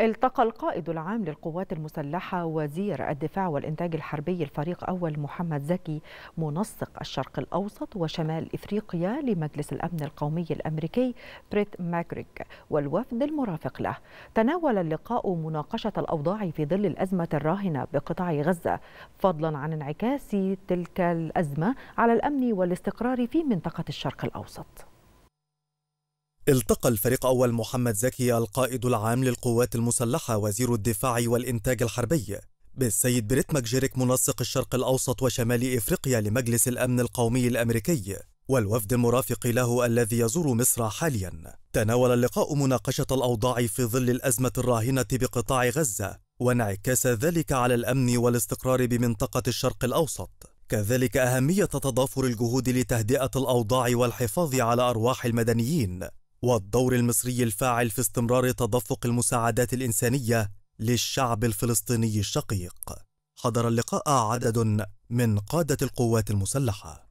التقى القائد العام للقوات المسلحة وزير الدفاع والإنتاج الحربي الفريق أول محمد زكي منسق الشرق الأوسط وشمال إفريقيا لمجلس الأمن القومي الأمريكي بريت ماكريك والوفد المرافق له تناول اللقاء مناقشة الأوضاع في ظل الأزمة الراهنة بقطاع غزة فضلا عن انعكاس تلك الأزمة على الأمن والاستقرار في منطقة الشرق الأوسط التقى الفريق أول محمد زكي القائد العام للقوات المسلحة وزير الدفاع والإنتاج الحربي بالسيد بريت مكجيريك منسق الشرق الأوسط وشمال إفريقيا لمجلس الأمن القومي الأمريكي والوفد المرافق له الذي يزور مصر حاليا تناول اللقاء مناقشة الأوضاع في ظل الأزمة الراهنة بقطاع غزة وانعكاس ذلك على الأمن والاستقرار بمنطقة الشرق الأوسط كذلك أهمية تضافر الجهود لتهدئة الأوضاع والحفاظ على أرواح المدنيين والدور المصري الفاعل في استمرار تدفق المساعدات الإنسانية للشعب الفلسطيني الشقيق حضر اللقاء عدد من قادة القوات المسلحة